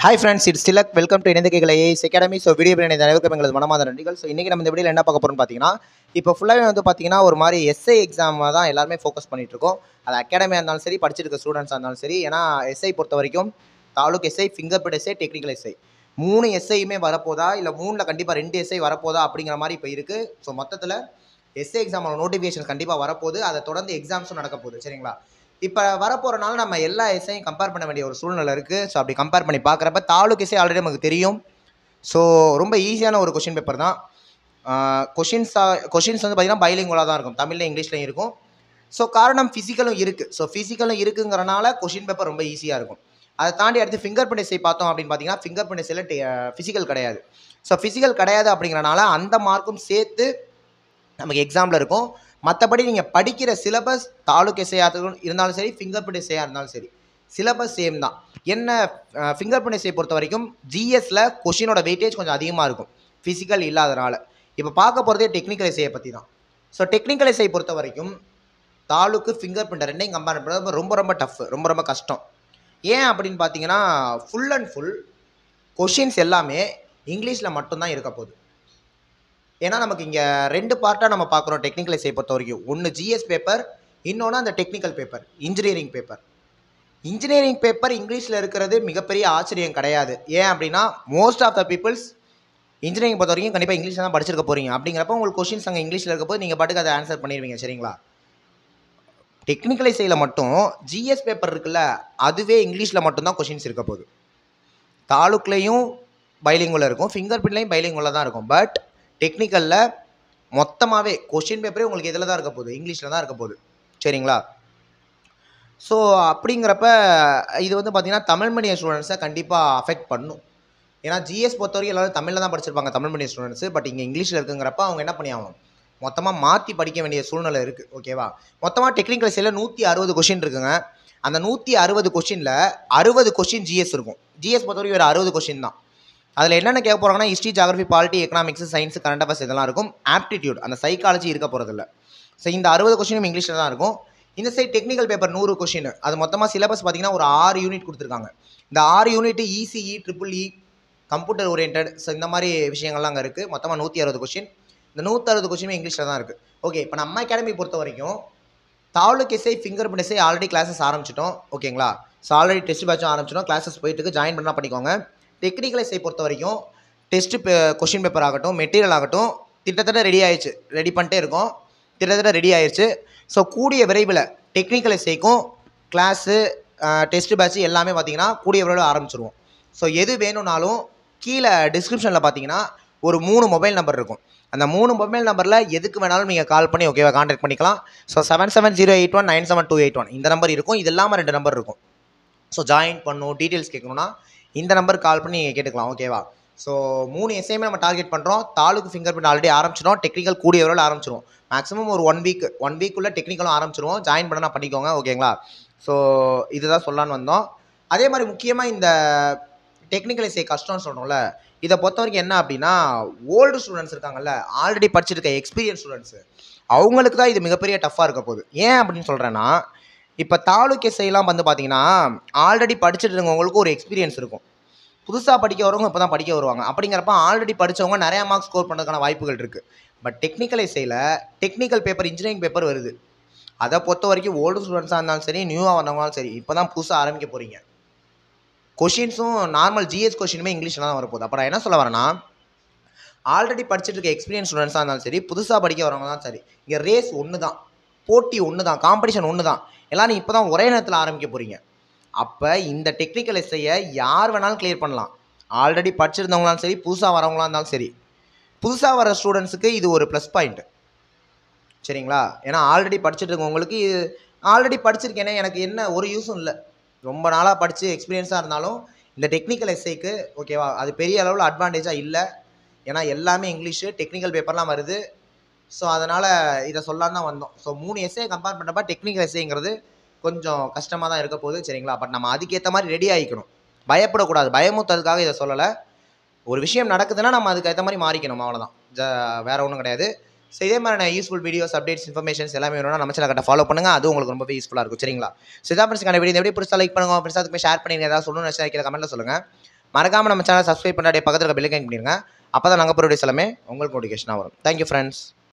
hi friends it's ஸ்டிலக் welcome to இணைந்த கேட்கல ஏஸ் அகாடமி ஸோ வீடியோ பிரியாணி அனைவருக்கும் எங்களது மனமாத நன்றிகள் ஸோ இன்றைக்கி நம்ம இந்த என்ன பார்க்க போகிறோம்னு பார்த்தீங்கன்னா இப்போ ஃபுல்லாகவே வந்து பார்த்தீங்கன்னா ஒரு மாதிரி எஸ்ஐ எக்ஸாமாக தான் எல்லாருமே ஃபோக்கஸ் பண்ணிகிட்ருக்கோம் அது அகாடமியாக இருந்தாலும் சரி படிச்சிருக்க ஸ்டூடெண்ட்ஸாக இருந்தாலும் சரி ஏன்னா எஸ்ஐ பொறுத்த வரைக்கும் taluk SI fingerprint SI technical SI மூணு எஸ்ஐயுமே வரப்போதா இல்லை மூணில் கண்டிப்பாக ரெண்டு எஸ்ஐ வரப்போதா அப்படிங்கிற மாதிரி இப்போ இருக்குது ஸோ மொத்தத்தில் எஸ்ஐ எக்ஸாமோட நோட்டிஃபிகேஷன் கண்டிப்பாக வரப்போகுது அதை தொடர்ந்து எக்ஸாம்ஸும் நடக்க போகுது சரிங்களா இப்போ வரப்போகிறனால நம்ம எல்லா இசையும் கம்பேர் பண்ண வேண்டிய ஒரு சூழ்நிலை இருக்குது ஸோ அப்படி கம்பேர் பண்ணி பார்க்குறப்ப தாலுக்கு இசை ஆல்ரெடி நமக்கு தெரியும் ஸோ ரொம்ப ஈஸியான ஒரு கொஷின் பேப்பர் தான் கொஷின்ஸாக கொஷின்ஸ் வந்து பைலிங் பைலிங்குலாக தான் இருக்கும் தமிழ்லையும் இங்கிலீஷ்லையும் இருக்கும் ஸோ காரணம் ஃபிசிக்கலும் இருக்குது ஸோ ஃபிசிக்கலும் இருக்குங்கிறனால கொஷின் பேப்பர் ரொம்ப ஈஸியாக இருக்கும் அதை தாண்டி அடுத்து ஃபிங்கர் பிரிண்ட் இசை பார்த்தோம் அப்படின்னு பார்த்தீங்கன்னா ஃபிங்கர் பிரிண்ட் இசையில் ஃபிசிக்கல் கிடையாது ஸோ ஃபிசிக்கல் கிடையாது அப்படிங்கிறனால அந்த மார்க்கும் சேர்த்து நமக்கு எக்ஸாமில் இருக்கும் மற்றபடி நீங்கள் படிக்கிற சிலபஸ் தாலுக்கு இசையாக இருந்தாலும் சரி ஃபிங்கர் பிரிண்ட் இசையாக இருந்தாலும் சரி சிலபஸ் சேம் தான் என்ன ஃபிங்கர் பிரிண்ட் இசையை பொறுத்த வரைக்கும் ஜிஎஸில் கொஷினோட வெயிட்டேஜ் கொஞ்சம் அதிகமாக இருக்கும் ஃபிசிக்கல் இல்லாதனால இப்போ பார்க்க போகிறதே டெக்னிக்கல் இசையை பற்றி தான் ஸோ டெக்னிக்கல் இசையை பொறுத்த வரைக்கும் தாலுக்கு ஃபிங்கர் பிரிண்ட் ரெண்டையும் கம்பேர் பண்ணுறது ரொம்ப ரொம்ப டஃப் ரொம்ப ரொம்ப கஷ்டம் ஏன் அப்படின்னு பார்த்தீங்கன்னா ஃபுல் அண்ட் ஃபுல் கொஷின்ஸ் எல்லாமே இங்கிலீஷில் மட்டும்தான் இருக்க போகுது ஏன்னா நமக்கு இங்கே ரெண்டு பார்ட்டாக நம்ம பார்க்குறோம் டெக்னிக்கல் செய்ய பொறுத்த வரைக்கும் ஒன்று ஜிஎஸ் பேப்பர் இன்னொன்று அந்த technical paper engineering paper engineering paper இங்கிலீஷில் இருக்கிறது மிகப்பெரிய ஆச்சரியம் கிடையாது ஏன் அப்படின்னா most of the peoples engineering பொறுத்த வரைக்கும் கண்டிப்பாக இங்கிலீஷில் தான் படிச்சிருக்க போகிறீங்க அப்படிங்கிறப்ப உங்களுக்கு கொஷின்ஸ் அங்கே இங்கிலீஷில் இருக்கப்போது நீங்கள் பாட்டுக்கு அதை ஆன்சர் பண்ணிடுவீங்க சரிங்களா டெக்னிக்கலை செய்யல மட்டும் ஜிஎஸ் பேப்பர் இருக்குல்ல அதுவே இங்கிலீஷில் மட்டும்தான் கொஷின்ஸ் இருக்க போகுது தாலுக்லேயும் பைலிங்குள்ள இருக்கும் ஃபிங்கர் பிரிண்ட்லேயும் பைலிங்குள்ள தான் இருக்கும் பட் டெக்னிக்கலில் மொத்தமாகவே கொஷின் பேப்பரே உங்களுக்கு இதில் தான் இருக்க போகுது இங்கிலீஷில் தான் இருக்க போகுது சரிங்களா ஸோ அப்படிங்கிறப்ப இது வந்து பார்த்திங்கன்னா தமிழ் மீடியம் ஸ்டூடெண்ட்ஸை கண்டிப்பாக அஃபெக்ட் பண்ணும் ஏன்னா ஜிஎஸ் பொறுத்தவரைக்கும் எல்லோரும் தமிழில் தான் படிச்சிருப்பாங்க தமிழ் மீடியம் ஸ்டூடெண்ட்ஸ் பட் இங்கே இங்கிலீஷில் இருக்குங்கிறப்ப அவங்க என்ன பண்ணியாகும் மொத்தமாக மாற்றி படிக்க வேண்டிய சூழ்நிலை இருக்குது ஓகேவா மொத்தமாக டெக்னிக்கல் சைடில் நூற்றி அறுபது கொஷின் இருக்குங்க அந்த நூற்றி அறுபது கொஷினில் அறுபது கொஷின் ஜிஎஸ் இருக்கும் ஜிஎஸ் பொறுத்தவரைக்கும் ஒரு அறுபது கொஷின் தான் அதில் என்னென்ன கேட்க போகிறாங்கன்னா history geography polity economics science current affairs இதெல்லாம் இருக்கும் ஆப்டிடியூட் அந்த சைக்காலஜி இருக்க போகிறதில்ல ஸோ இந்த அறுபது கொஷினும் இங்கிலீஷில் தான் இருக்கும் இந்த சைட் டெக்னிக்கல் பேப்பர் நூறு கொஷின் அது மொத்தமாக சிலபஸ் பார்த்தீங்கன்னா ஒரு ஆறு யூனிட் கொடுத்துருக்காங்க இந்த ஆறு unit ECE triple E computer orient so இந்த மாதிரி விஷயங்கள்லாம் அங்கே இருக்குது மொத்தமாக நூற்றி அறுபது கொஷின் இந்த நூற்றறுபது கொஷினும் இங்கிலீஷில் தான் இருக்குது ஓகே இப்போ நம்ம அகாடமி பொறுத்த வரைக்கும் தாவலுக்கு SI fingerprint SI already classes ஆரம்பிச்சிட்டோம் ஓகேங்களா ஸோ ஆல்ரெடி டெஸ்ட் பேட்சும் ஆரம்பிச்சிட்டோம் கிளாஸஸ் போயிட்டு ஜாயின் பண்ணால் பண்ணிக்கோங்க டெக்னிக்கல் எஸ்ஐ பொறுத்த வரைக்கும் டெஸ்ட்டு கொஷின் பேப்பர் ஆகட்டும் மெட்டீரியல் ஆகட்டும் திட்டத்தட்ட ரெடி ஆயிடுச்சு ரெடி பண்ணிட்டே இருக்கோம் திட்டத்தட்ட ரெடி ஆயிடுச்சு ஸோ கூடிய விரைவில் டெக்னிக்கல் எஸ்ஐக்கும் கிளாஸு டெஸ்ட்டு பேட்ச் எல்லாமே பார்த்தீங்கன்னா கூடிய விரைவில் ஆரம்பிச்சிருவோம் ஸோ எது வேணும்னாலும் கீழே டிஸ்கிரிப்ஷனில் பார்த்தீங்கன்னா ஒரு மூணு மொபைல் நம்பர் இருக்கும் அந்த மூணு மொபைல் நம்பரில் எதுக்கு வேணாலும் நீங்கள் கால் பண்ணி ஓகேவா கான்டாக்ட் பண்ணிக்கலாம் so seven seven zero eight one nine seven two eight one இந்த நம்பர் இருக்கும் இது இல்லாமல் ரெண்டு நம்பர் இருக்கும் ஸோ ஜாயின் பண்ணும் டீட்டெயில்ஸ் கேட்கணுன்னா இந்த நம்பருக்கு கால் பண்ணி நீங்கள் கேட்டுக்கலாம் ஓகேவா ஸோ மூணு எஸ்ஐமே e நம்ம டார்கெட் பண்ணுறோம் தாலுக்கு ஃபிங்கர் பிரிண்ட் ஆல்ரெடி ஆரம்பிச்சிடும் டெக்னிக்கல் கூடிய வரல ஆரம்பிச்சிடும் மேக்ஸிமம் ஒரு ஒன் வீக் ஒன் வீக்குள்ளே டெக்னிக்கலும் ஆரம்பிச்சிடுவோம் ஜாயின் பண்ணால் பண்ணிக்கோங்க ஓகேங்களா ஸோ இதுதான் சொல்லலான்னு வந்தோம் அதே மாதிரி முக்கியமாக இந்த டெக்னிக்கல் எஸ்ஐ கஷ்டம்னு சொல்கிறோம்ல இதை பொறுத்த வரைக்கும் என்ன அப்படின்னா ஓல்டு ஸ்டூடெண்ட்ஸ் இருக்காங்கல்ல ஆல்ரெடி படிச்சிருக்க எக்ஸ்பீரியன்ஸ் ஸ்டூடெண்ட்ஸு அவங்களுக்கு தான் இது மிகப்பெரிய டஃப்பாக இருக்க போகுது ஏன் அப்படின்னு சொல்கிறேன்னா இப்போ தாலுக் செய்யலாம் வந்து பார்த்தீங்கன்னா ஆல்ரெடி படிச்சுட்டு இருக்கவங்களுக்கு ஒரு எக்ஸ்பீரியன்ஸ் இருக்கும் புதுசாக படிக்க வரவங்க இப்போ தான் படிக்க வருவாங்க அப்படிங்கிறப்ப ஆல்ரெடி படித்தவங்க நிறையா மார்க் ஸ்கோர் பண்ணுறதுக்கான வாய்ப்புகள் இருக்குது பட் டெக்னிக்கல் எஸ்ஐயில் டெக்னிக்கல் பேப்பர் இன்ஜினியரிங் பேப்பர் வருது அதை பொறுத்த வரைக்கும் ஓல்டு ஸ்டூடெண்ட்ஸாக இருந்தாலும் சரி நியூவாக வந்தவங்களும் சரி இப்போ தான் புதுசாக ஆரம்பிக்க போகிறீங்க கொஷின்ஸும் நார்மல் ஜிஎஸ் கொஷினுமே இங்கிலீஷில் தான் வரப்போகுது அப்போ நான் என்ன சொல்ல வரேன்னா ஆல்ரெடி படிச்சுட்டு இருக்க எக்ஸ்பீரியன்ஸ் ஸ்டூடெண்ட்ஸாக இருந்தாலும் சரி புதுசாக படிக்க வரவங்க தான் சரி இங்கே ரேஸ் ஒன்று தான் போட்டி ஒன்று தான் காம்படிஷன் ஒன்று தான் நீ இப்போ தான் ஒரே நேரத்தில் ஆரம்பிக்க போகிறீங்க அப்போ இந்த டெக்னிக்கல் இசையை யார் வேணாலும் கிளியர் பண்ணலாம் ஆல்ரெடி படிச்சிருந்தவங்களாலும் சரி புதுசாக வரவங்களாக இருந்தாலும் சரி புதுசாக வர ஸ்டூடெண்ட்ஸுக்கு இது ஒரு ப்ளஸ் பாயிண்ட் சரிங்களா ஏன்னா ஆல்ரெடி படிச்சுட்டு இருக்கவங்களுக்கு ஆல்ரெடி படிச்சிருக்கேனே எனக்கு என்ன ஒரு யூஸும் இல்லை ரொம்ப நாளாக படித்து எக்ஸ்பீரியன்ஸாக இருந்தாலும் இந்த டெக்னிக்கல் எஸ்ஐக்கு ஓகேவா அது பெரிய அளவில் அட்வான்டேஜாக இல்லை ஏன்னா எல்லாமே இங்கிலீஷு டெக்னிக்கல் பேப்பர்லாம் வருது ஸோ அதனால் இதை சொல்லாம தான் வந்தோம் ஸோ மூணு எஸ்ஏ கம்பேர் பண்ணுறப்ப டெக்னிக்கல் எஸ்ஏங்கிறது கொஞ்சம் கஷ்டமாக தான் இருக்க போகுது சரிங்களா பட் நம்ம அதுக்கேற்ற மாதிரி ரெடி ஆகிக்கணும் பயப்படக்கூடாது பயமுத்ததுக்காக இதை சொல்லலை ஒரு விஷயம் நடக்குதுன்னா நம்ம அதுக்கேற்ற மாதிரி மாறிக்கணும் அவ்வளோதான் ஜ வேறு ஒன்றும் கிடையாது ஸோ இதே மாதிரி யூஸ்ஃபுல் வீடியோஸ் அப்டேட்ஸ் இன்ஃபர்மேஷன்ஸ் எல்லாமே வேணும்னா நம்ம சில கட்ட ஃபாலோ பண்ணுங்கள் அது உங்களுக்கு ரொம்ப யூஸ்ஃபுல்லாக இருக்கும் சரிங்களா சிதா இதான் ஃப்ரெண்ட்ஸ்க்கான வீடியோ எப்படி புதுசாக லைக் பண்ணுங்க ஃப்ரெண்ட்ஸ் அதுக்கு ஷேர் பண்ணிடுங்க ஏதாவது சொல்லணும்னு நினச்சா கீழே கமெண்ட்டில் சொல்லுங்கள் மறக்காமல் நம்ம சேனல் சப்ஸ்கிரைப் பண்ணாடிய பக்கத்தில் பெல்லைக்கன் பண்ணிடுங்க அப்போ தான் நாங்கள் போகிற எல்லாமே உங்களுக்கு நோட்டிஃபிகேஷனாக வரும் தேங்க்யூ ஃப்ரெண்ட்ஸ்